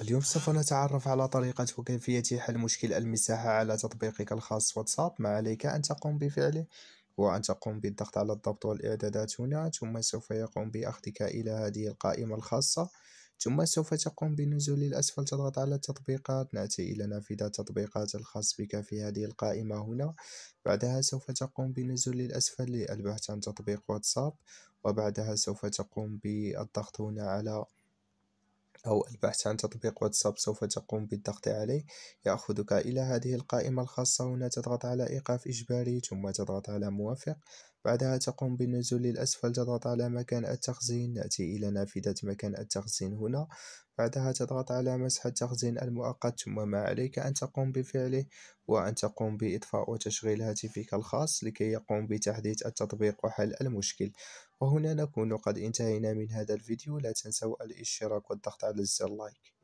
اليوم سوف نتعرف على طريقة وكيفية حل مشكل المساحة على تطبيقك الخاص واتساب ما عليك أن تقوم بفعله هو أن تقوم بالضغط على الضبط والإعدادات هنا ثم سوف يقوم بأخذك إلى هذه القائمة الخاصة ثم سوف تقوم بالنزول للأسفل تضغط على التطبيقات نأتي إلى نافذة التطبيقات الخاص بك في هذه القائمة هنا بعدها سوف تقوم بالنزول للأسفل للبحث عن تطبيق واتساب وبعدها سوف تقوم بالضغط هنا على أو البحث عن تطبيق واتساب سوف تقوم بالضغط عليه يأخذك إلى هذه القائمة الخاصة هنا تضغط على إيقاف إجباري ثم تضغط على موافق بعدها تقوم بالنزول للأسفل تضغط على مكان التخزين نأتي إلى نافذة مكان التخزين هنا بعدها تضغط على مسح التخزين المؤقت ثم ما عليك أن تقوم بفعله وأن تقوم بإطفاء وتشغيل هاتفك الخاص لكي يقوم بتحديث التطبيق وحل المشكل وهنا نكون قد انتهينا من هذا الفيديو لا تنسوا الاشتراك والضغط على زر لايك